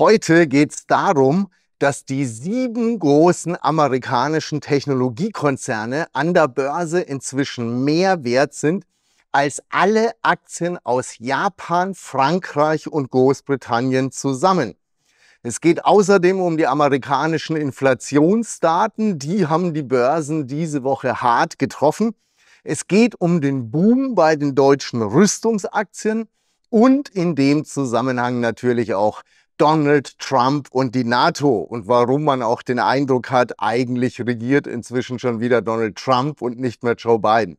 Heute geht es darum, dass die sieben großen amerikanischen Technologiekonzerne an der Börse inzwischen mehr wert sind als alle Aktien aus Japan, Frankreich und Großbritannien zusammen. Es geht außerdem um die amerikanischen Inflationsdaten. Die haben die Börsen diese Woche hart getroffen. Es geht um den Boom bei den deutschen Rüstungsaktien und in dem Zusammenhang natürlich auch Donald Trump und die NATO und warum man auch den Eindruck hat, eigentlich regiert inzwischen schon wieder Donald Trump und nicht mehr Joe Biden.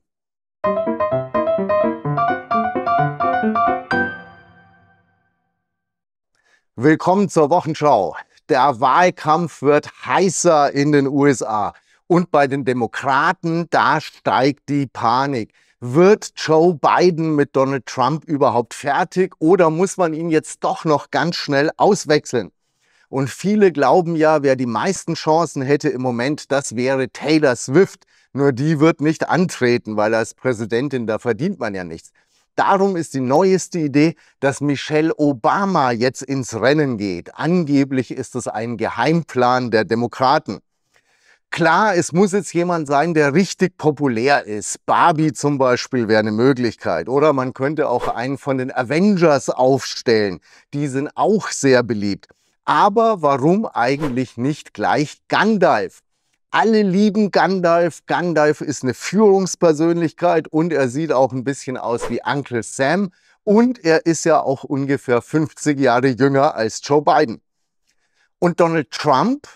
Willkommen zur Wochenschau. Der Wahlkampf wird heißer in den USA und bei den Demokraten, da steigt die Panik. Wird Joe Biden mit Donald Trump überhaupt fertig oder muss man ihn jetzt doch noch ganz schnell auswechseln? Und viele glauben ja, wer die meisten Chancen hätte im Moment, das wäre Taylor Swift. Nur die wird nicht antreten, weil als Präsidentin, da verdient man ja nichts. Darum ist die neueste Idee, dass Michelle Obama jetzt ins Rennen geht. Angeblich ist es ein Geheimplan der Demokraten. Klar, es muss jetzt jemand sein, der richtig populär ist. Barbie zum Beispiel wäre eine Möglichkeit. Oder man könnte auch einen von den Avengers aufstellen. Die sind auch sehr beliebt. Aber warum eigentlich nicht gleich Gandalf? Alle lieben Gandalf. Gandalf ist eine Führungspersönlichkeit und er sieht auch ein bisschen aus wie Uncle Sam. Und er ist ja auch ungefähr 50 Jahre jünger als Joe Biden. Und Donald Trump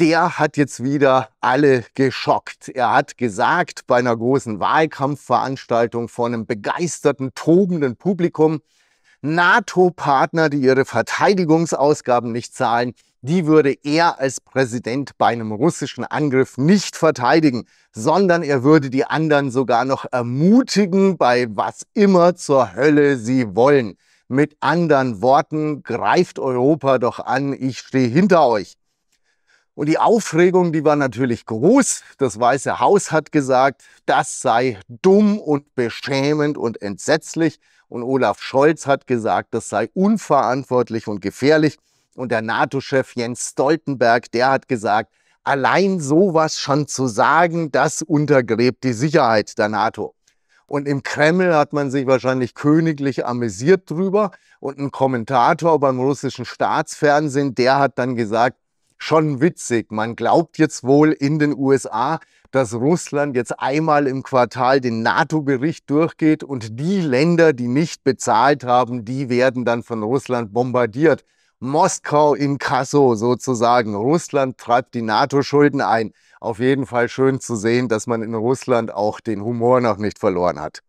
der hat jetzt wieder alle geschockt. Er hat gesagt bei einer großen Wahlkampfveranstaltung vor einem begeisterten, tobenden Publikum, NATO-Partner, die ihre Verteidigungsausgaben nicht zahlen, die würde er als Präsident bei einem russischen Angriff nicht verteidigen, sondern er würde die anderen sogar noch ermutigen, bei was immer zur Hölle sie wollen. Mit anderen Worten, greift Europa doch an, ich stehe hinter euch. Und die Aufregung, die war natürlich groß. Das Weiße Haus hat gesagt, das sei dumm und beschämend und entsetzlich. Und Olaf Scholz hat gesagt, das sei unverantwortlich und gefährlich. Und der NATO-Chef Jens Stoltenberg, der hat gesagt, allein sowas schon zu sagen, das untergräbt die Sicherheit der NATO. Und im Kreml hat man sich wahrscheinlich königlich amüsiert drüber. Und ein Kommentator beim russischen Staatsfernsehen, der hat dann gesagt, schon witzig. Man glaubt jetzt wohl in den USA, dass Russland jetzt einmal im Quartal den NATO-Bericht durchgeht und die Länder, die nicht bezahlt haben, die werden dann von Russland bombardiert. Moskau in Kasso sozusagen. Russland treibt die NATO-Schulden ein. Auf jeden Fall schön zu sehen, dass man in Russland auch den Humor noch nicht verloren hat.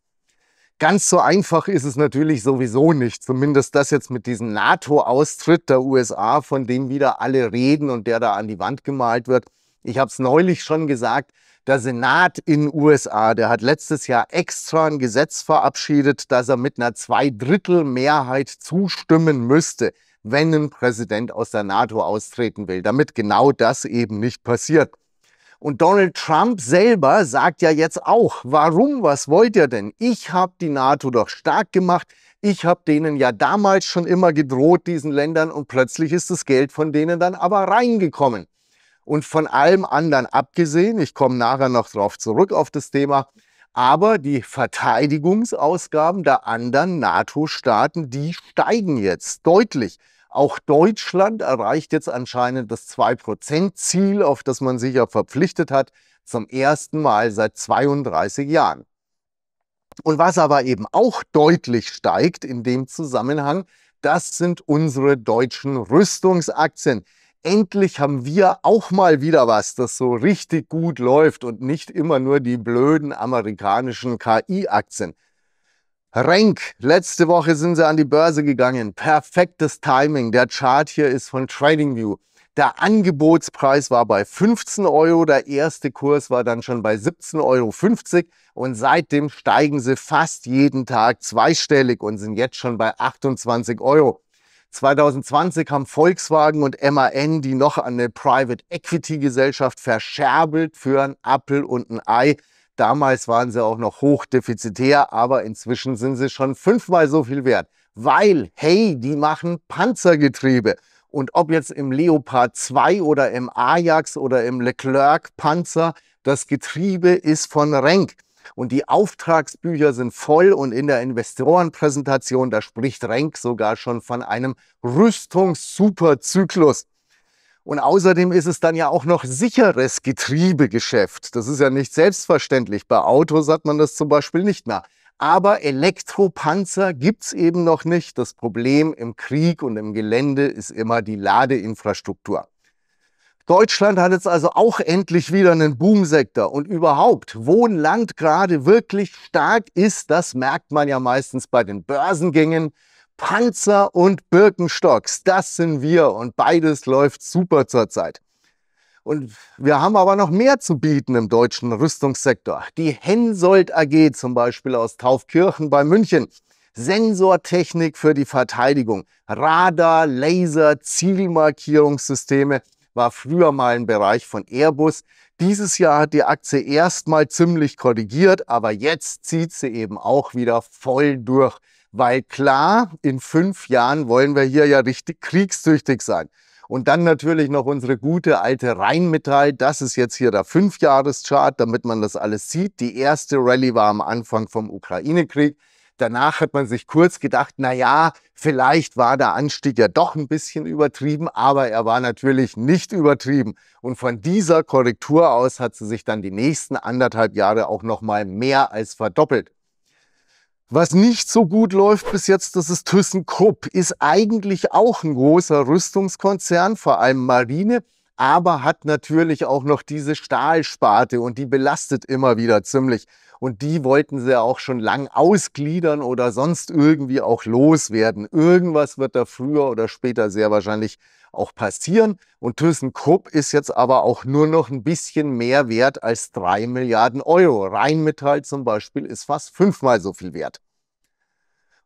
Ganz so einfach ist es natürlich sowieso nicht. Zumindest das jetzt mit diesem NATO-Austritt der USA, von dem wieder alle reden und der da an die Wand gemalt wird. Ich habe es neulich schon gesagt, der Senat in USA, der hat letztes Jahr extra ein Gesetz verabschiedet, dass er mit einer Zweidrittelmehrheit zustimmen müsste, wenn ein Präsident aus der NATO austreten will, damit genau das eben nicht passiert. Und Donald Trump selber sagt ja jetzt auch, warum, was wollt ihr denn? Ich habe die NATO doch stark gemacht. Ich habe denen ja damals schon immer gedroht, diesen Ländern, und plötzlich ist das Geld von denen dann aber reingekommen. Und von allem anderen abgesehen, ich komme nachher noch drauf zurück auf das Thema, aber die Verteidigungsausgaben der anderen NATO-Staaten, die steigen jetzt deutlich. Auch Deutschland erreicht jetzt anscheinend das 2%-Ziel, auf das man sich ja verpflichtet hat, zum ersten Mal seit 32 Jahren. Und was aber eben auch deutlich steigt in dem Zusammenhang, das sind unsere deutschen Rüstungsaktien. Endlich haben wir auch mal wieder was, das so richtig gut läuft und nicht immer nur die blöden amerikanischen KI-Aktien. Renk, letzte Woche sind sie an die Börse gegangen. Perfektes Timing. Der Chart hier ist von TradingView. Der Angebotspreis war bei 15 Euro, der erste Kurs war dann schon bei 17,50 Euro und seitdem steigen sie fast jeden Tag zweistellig und sind jetzt schon bei 28 Euro. 2020 haben Volkswagen und MAN die noch an eine Private Equity Gesellschaft verscherbelt für ein Apple und ein Ei. Damals waren sie auch noch hochdefizitär, aber inzwischen sind sie schon fünfmal so viel wert. Weil, hey, die machen Panzergetriebe. Und ob jetzt im Leopard 2 oder im Ajax oder im Leclerc Panzer, das Getriebe ist von Renk. Und die Auftragsbücher sind voll und in der Investorenpräsentation, da spricht Renk sogar schon von einem Rüstungssuperzyklus. Und außerdem ist es dann ja auch noch sicheres Getriebegeschäft. Das ist ja nicht selbstverständlich. Bei Autos hat man das zum Beispiel nicht mehr. Aber Elektropanzer gibt es eben noch nicht. Das Problem im Krieg und im Gelände ist immer die Ladeinfrastruktur. Deutschland hat jetzt also auch endlich wieder einen Boomsektor. Und überhaupt, wo ein Land gerade wirklich stark ist, das merkt man ja meistens bei den Börsengängen. Panzer und Birkenstocks. Das sind wir und beides läuft super zurzeit. Und wir haben aber noch mehr zu bieten im deutschen Rüstungssektor. Die Hensoldt AG zum Beispiel aus Taufkirchen bei München. Sensortechnik für die Verteidigung, Radar, Laser, Zielmarkierungssysteme war früher mal ein Bereich von Airbus. Dieses Jahr hat die Aktie erstmal ziemlich korrigiert, aber jetzt zieht sie eben auch wieder voll durch weil klar, in fünf Jahren wollen wir hier ja richtig kriegstüchtig sein. Und dann natürlich noch unsere gute alte Rheinmetall. Das ist jetzt hier der Fünfjahreschart, damit man das alles sieht. Die erste Rallye war am Anfang vom Ukraine-Krieg. Danach hat man sich kurz gedacht, na ja, vielleicht war der Anstieg ja doch ein bisschen übertrieben, aber er war natürlich nicht übertrieben. Und von dieser Korrektur aus hat sie sich dann die nächsten anderthalb Jahre auch noch mal mehr als verdoppelt. Was nicht so gut läuft bis jetzt, das ist ThyssenKrupp. Ist eigentlich auch ein großer Rüstungskonzern, vor allem Marine aber hat natürlich auch noch diese Stahlsparte und die belastet immer wieder ziemlich. Und die wollten sie auch schon lang ausgliedern oder sonst irgendwie auch loswerden. Irgendwas wird da früher oder später sehr wahrscheinlich auch passieren. Und ThyssenKrupp ist jetzt aber auch nur noch ein bisschen mehr wert als 3 Milliarden Euro. Rheinmetall zum Beispiel ist fast fünfmal so viel wert.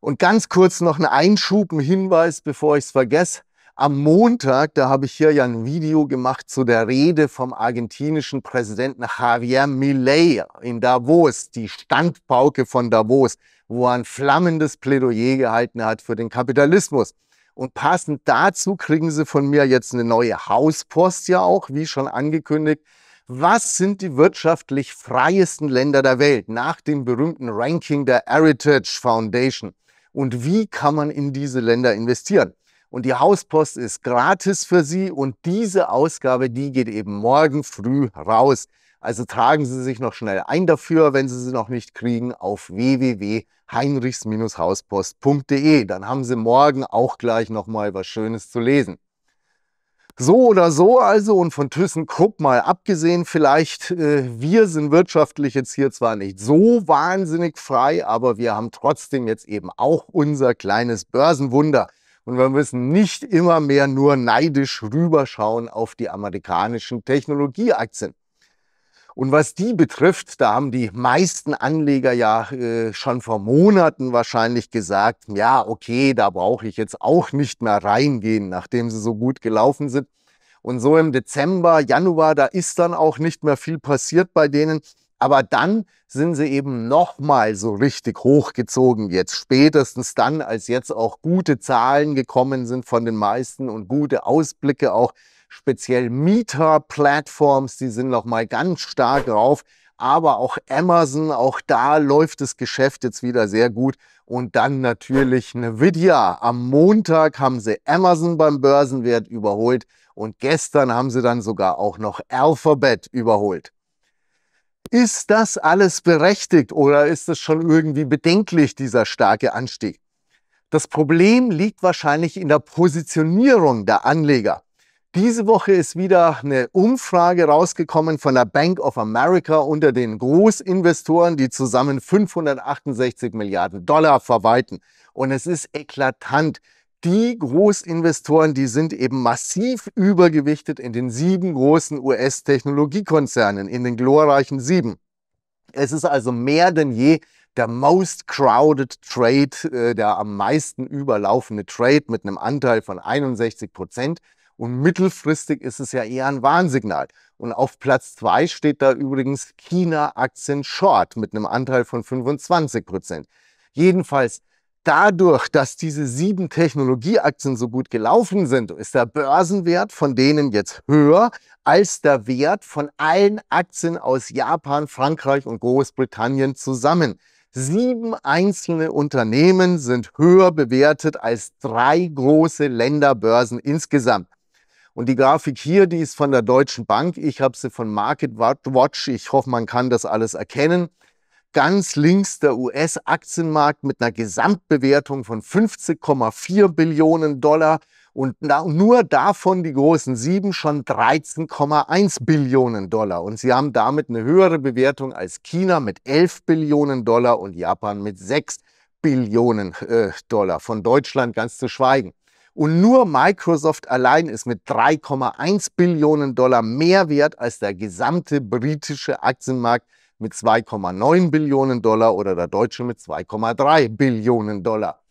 Und ganz kurz noch ein Einschub, ein Hinweis, bevor ich es vergesse. Am Montag, da habe ich hier ja ein Video gemacht zu der Rede vom argentinischen Präsidenten Javier Milei in Davos, die Standpauke von Davos, wo er ein flammendes Plädoyer gehalten hat für den Kapitalismus. Und passend dazu kriegen Sie von mir jetzt eine neue Hauspost ja auch, wie schon angekündigt. Was sind die wirtschaftlich freiesten Länder der Welt nach dem berühmten Ranking der Heritage Foundation? Und wie kann man in diese Länder investieren? und die Hauspost ist gratis für Sie und diese Ausgabe, die geht eben morgen früh raus. Also tragen Sie sich noch schnell ein dafür, wenn Sie sie noch nicht kriegen, auf www.heinrichs-hauspost.de. Dann haben Sie morgen auch gleich nochmal was Schönes zu lesen. So oder so also und von ThyssenKrupp mal abgesehen, vielleicht äh, wir sind wirtschaftlich jetzt hier zwar nicht so wahnsinnig frei, aber wir haben trotzdem jetzt eben auch unser kleines Börsenwunder. Und wir müssen nicht immer mehr nur neidisch rüberschauen auf die amerikanischen Technologieaktien. Und was die betrifft, da haben die meisten Anleger ja äh, schon vor Monaten wahrscheinlich gesagt, ja, okay, da brauche ich jetzt auch nicht mehr reingehen, nachdem sie so gut gelaufen sind. Und so im Dezember, Januar, da ist dann auch nicht mehr viel passiert bei denen. Aber dann sind sie eben nochmal so richtig hochgezogen jetzt. Spätestens dann, als jetzt auch gute Zahlen gekommen sind von den meisten und gute Ausblicke auch. Speziell Mieter-Plattforms, die sind nochmal ganz stark drauf. Aber auch Amazon, auch da läuft das Geschäft jetzt wieder sehr gut. Und dann natürlich Nvidia. Am Montag haben sie Amazon beim Börsenwert überholt. Und gestern haben sie dann sogar auch noch Alphabet überholt. Ist das alles berechtigt oder ist es schon irgendwie bedenklich, dieser starke Anstieg? Das Problem liegt wahrscheinlich in der Positionierung der Anleger. Diese Woche ist wieder eine Umfrage rausgekommen von der Bank of America unter den Großinvestoren, die zusammen 568 Milliarden Dollar verwalten. Und es ist eklatant die Großinvestoren, die sind eben massiv übergewichtet in den sieben großen US-Technologiekonzernen, in den glorreichen sieben. Es ist also mehr denn je der most crowded Trade, äh, der am meisten überlaufende Trade mit einem Anteil von 61 Prozent. Und mittelfristig ist es ja eher ein Warnsignal. Und auf Platz zwei steht da übrigens China-Aktien Short mit einem Anteil von 25 Prozent. Jedenfalls, dadurch, dass diese sieben Technologieaktien so gut gelaufen sind, ist der Börsenwert von denen jetzt höher als der Wert von allen Aktien aus Japan, Frankreich und Großbritannien zusammen. Sieben einzelne Unternehmen sind höher bewertet als drei große Länderbörsen insgesamt. Und die Grafik hier, die ist von der Deutschen Bank. Ich habe sie von Market Watch. Ich hoffe, man kann das alles erkennen ganz links der US-Aktienmarkt mit einer Gesamtbewertung von 50,4 Billionen Dollar und nur davon die großen sieben schon 13,1 Billionen Dollar. Und sie haben damit eine höhere Bewertung als China mit 11 Billionen Dollar und Japan mit 6 Billionen äh, Dollar, von Deutschland ganz zu schweigen. Und nur Microsoft allein ist mit 3,1 Billionen Dollar mehr wert als der gesamte britische Aktienmarkt mit 2,9 Billionen Dollar oder der Deutsche mit 2,3 Billionen Dollar.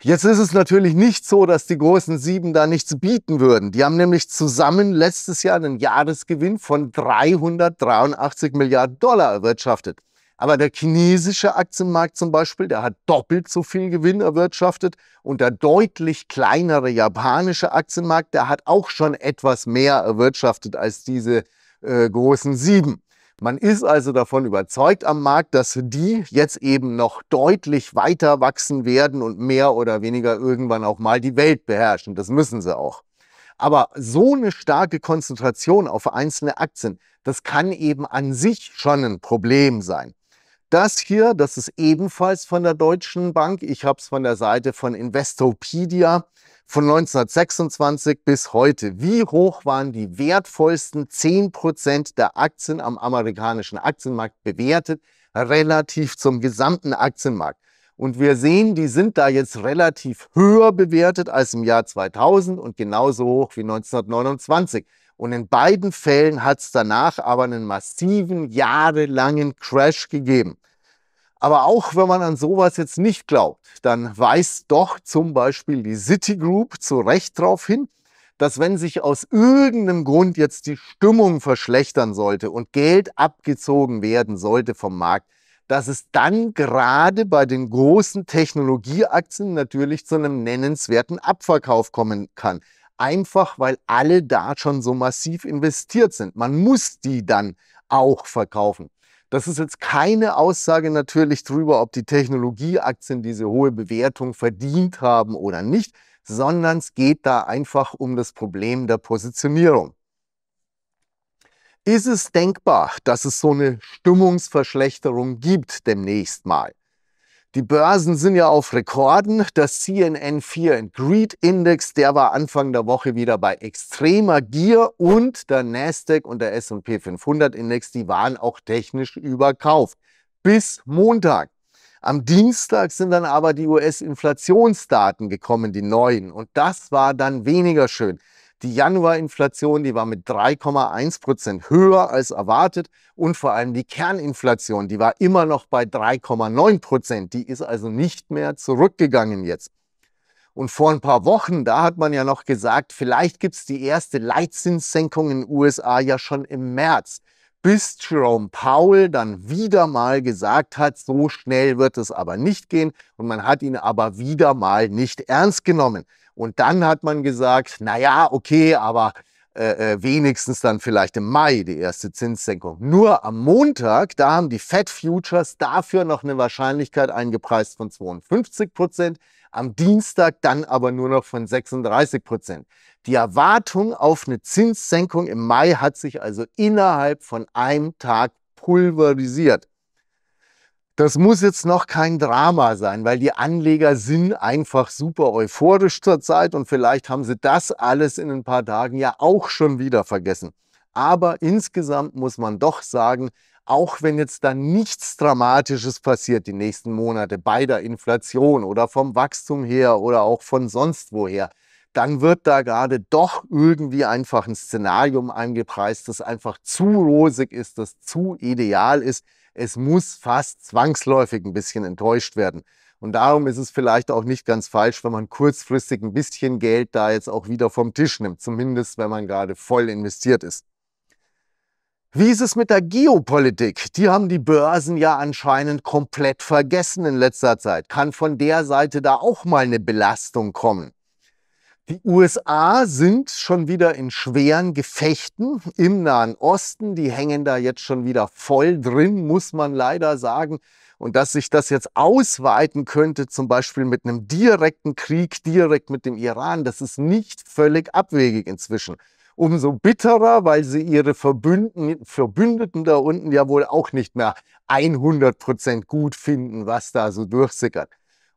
Jetzt ist es natürlich nicht so, dass die großen Sieben da nichts bieten würden. Die haben nämlich zusammen letztes Jahr einen Jahresgewinn von 383 Milliarden Dollar erwirtschaftet. Aber der chinesische Aktienmarkt zum Beispiel, der hat doppelt so viel Gewinn erwirtschaftet und der deutlich kleinere japanische Aktienmarkt, der hat auch schon etwas mehr erwirtschaftet als diese äh, großen sieben. Man ist also davon überzeugt am Markt, dass die jetzt eben noch deutlich weiter wachsen werden und mehr oder weniger irgendwann auch mal die Welt beherrschen. Das müssen sie auch. Aber so eine starke Konzentration auf einzelne Aktien, das kann eben an sich schon ein Problem sein. Das hier, das ist ebenfalls von der Deutschen Bank. Ich habe es von der Seite von Investopedia von 1926 bis heute. Wie hoch waren die wertvollsten 10% der Aktien am amerikanischen Aktienmarkt bewertet relativ zum gesamten Aktienmarkt? Und wir sehen, die sind da jetzt relativ höher bewertet als im Jahr 2000 und genauso hoch wie 1929. Und in beiden Fällen hat es danach aber einen massiven, jahrelangen Crash gegeben. Aber auch wenn man an sowas jetzt nicht glaubt, dann weist doch zum Beispiel die Citigroup zu Recht darauf hin, dass wenn sich aus irgendeinem Grund jetzt die Stimmung verschlechtern sollte und Geld abgezogen werden sollte vom Markt, dass es dann gerade bei den großen Technologieaktien natürlich zu einem nennenswerten Abverkauf kommen kann einfach weil alle da schon so massiv investiert sind. Man muss die dann auch verkaufen. Das ist jetzt keine Aussage natürlich darüber, ob die Technologieaktien diese hohe Bewertung verdient haben oder nicht, sondern es geht da einfach um das Problem der Positionierung. Ist es denkbar, dass es so eine Stimmungsverschlechterung gibt demnächst mal? Die Börsen sind ja auf Rekorden. Das CNN 4 and Greed Index, der war Anfang der Woche wieder bei extremer Gier und der Nasdaq und der S&P 500 Index, die waren auch technisch überkauft bis Montag. Am Dienstag sind dann aber die US-Inflationsdaten gekommen, die neuen und das war dann weniger schön. Die Januarinflation, die war mit 3,1 Prozent höher als erwartet und vor allem die Kerninflation, die war immer noch bei 3,9 Prozent. Die ist also nicht mehr zurückgegangen jetzt. Und vor ein paar Wochen, da hat man ja noch gesagt, vielleicht gibt es die erste Leitzinssenkung in den USA ja schon im März bis Jerome Powell dann wieder mal gesagt hat, so schnell wird es aber nicht gehen und man hat ihn aber wieder mal nicht ernst genommen. Und dann hat man gesagt, na ja, okay, aber äh, äh wenigstens dann vielleicht im Mai die erste Zinssenkung. Nur am Montag, da haben die Fed Futures dafür noch eine Wahrscheinlichkeit eingepreist von 52 Prozent am Dienstag dann aber nur noch von 36 Prozent. Die Erwartung auf eine Zinssenkung im Mai hat sich also innerhalb von einem Tag pulverisiert. Das muss jetzt noch kein Drama sein, weil die Anleger sind einfach super euphorisch zurzeit und vielleicht haben sie das alles in ein paar Tagen ja auch schon wieder vergessen. Aber insgesamt muss man doch sagen, auch wenn jetzt da nichts Dramatisches passiert die nächsten Monate bei der Inflation oder vom Wachstum her oder auch von sonst woher, dann wird da gerade doch irgendwie einfach ein Szenarium eingepreist, das einfach zu rosig ist, das zu ideal ist. Es muss fast zwangsläufig ein bisschen enttäuscht werden. Und darum ist es vielleicht auch nicht ganz falsch, wenn man kurzfristig ein bisschen Geld da jetzt auch wieder vom Tisch nimmt, zumindest wenn man gerade voll investiert ist. Wie ist es mit der Geopolitik? Die haben die Börsen ja anscheinend komplett vergessen in letzter Zeit. Kann von der Seite da auch mal eine Belastung kommen? Die USA sind schon wieder in schweren Gefechten im Nahen Osten. Die hängen da jetzt schon wieder voll drin, muss man leider sagen. Und dass sich das jetzt ausweiten könnte, zum Beispiel mit einem direkten Krieg, direkt mit dem Iran, das ist nicht völlig abwegig inzwischen umso bitterer, weil sie ihre Verbünden, Verbündeten da unten ja wohl auch nicht mehr 100 gut finden, was da so durchsickert.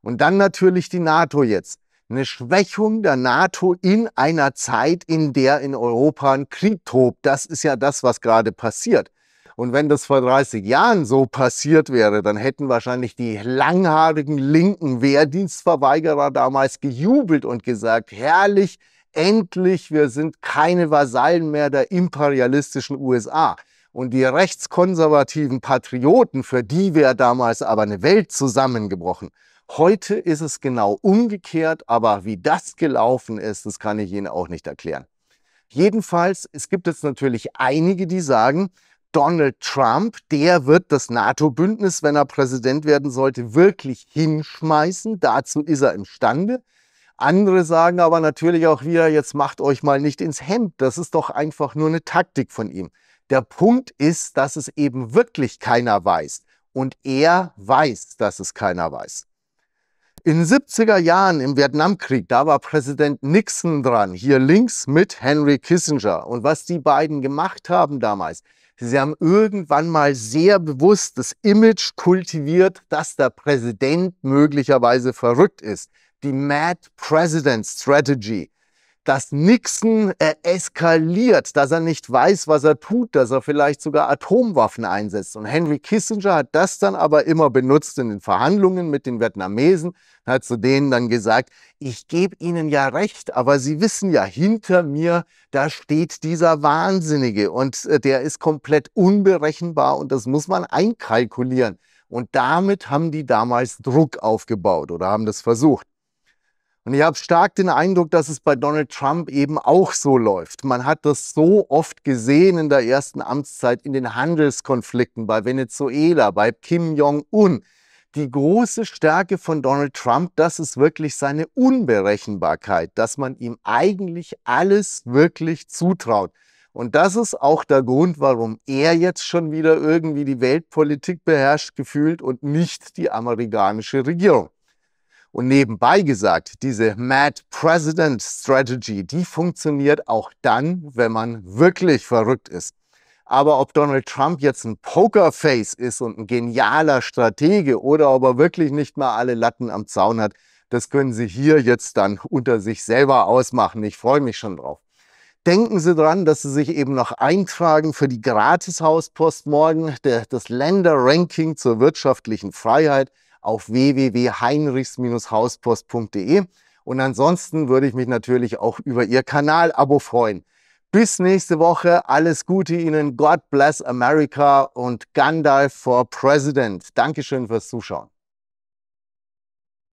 Und dann natürlich die NATO jetzt. Eine Schwächung der NATO in einer Zeit, in der in Europa ein Krieg tobt. Das ist ja das, was gerade passiert. Und wenn das vor 30 Jahren so passiert wäre, dann hätten wahrscheinlich die langhaarigen linken Wehrdienstverweigerer damals gejubelt und gesagt, herrlich, endlich, wir sind keine Vasallen mehr der imperialistischen USA. Und die rechtskonservativen Patrioten, für die wäre damals aber eine Welt zusammengebrochen. Heute ist es genau umgekehrt, aber wie das gelaufen ist, das kann ich Ihnen auch nicht erklären. Jedenfalls, es gibt jetzt natürlich einige, die sagen, Donald Trump, der wird das NATO-Bündnis, wenn er Präsident werden sollte, wirklich hinschmeißen. Dazu ist er imstande. Andere sagen aber natürlich auch wieder, jetzt macht euch mal nicht ins Hemd. Das ist doch einfach nur eine Taktik von ihm. Der Punkt ist, dass es eben wirklich keiner weiß. Und er weiß, dass es keiner weiß. In den 70er Jahren im Vietnamkrieg, da war Präsident Nixon dran, hier links mit Henry Kissinger. Und was die beiden gemacht haben damals, sie haben irgendwann mal sehr bewusst das Image kultiviert, dass der Präsident möglicherweise verrückt ist die Mad President Strategy, dass Nixon äh, eskaliert, dass er nicht weiß, was er tut, dass er vielleicht sogar Atomwaffen einsetzt. Und Henry Kissinger hat das dann aber immer benutzt in den Verhandlungen mit den Vietnamesen, hat zu denen dann gesagt, ich gebe ihnen ja recht, aber sie wissen ja, hinter mir, da steht dieser Wahnsinnige und äh, der ist komplett unberechenbar und das muss man einkalkulieren. Und damit haben die damals Druck aufgebaut oder haben das versucht. Und ich habe stark den Eindruck, dass es bei Donald Trump eben auch so läuft. Man hat das so oft gesehen in der ersten Amtszeit in den Handelskonflikten bei Venezuela, bei Kim Jong-un. Die große Stärke von Donald Trump, das ist wirklich seine Unberechenbarkeit, dass man ihm eigentlich alles wirklich zutraut. Und das ist auch der Grund, warum er jetzt schon wieder irgendwie die Weltpolitik beherrscht gefühlt und nicht die amerikanische Regierung. Und nebenbei gesagt, diese Mad President Strategy, die funktioniert auch dann, wenn man wirklich verrückt ist. Aber ob Donald Trump jetzt ein Pokerface ist und ein genialer Stratege oder ob er wirklich nicht mal alle Latten am Zaun hat, das können Sie hier jetzt dann unter sich selber ausmachen. Ich freue mich schon drauf. Denken Sie dran, dass Sie sich eben noch eintragen für die Gratishauspost morgen, der, das Länderranking zur wirtschaftlichen Freiheit auf www.heinrichs-hauspost.de. Und ansonsten würde ich mich natürlich auch über Ihr Kanal-Abo freuen. Bis nächste Woche. Alles Gute Ihnen. God bless America und Gandalf for President. Dankeschön fürs Zuschauen.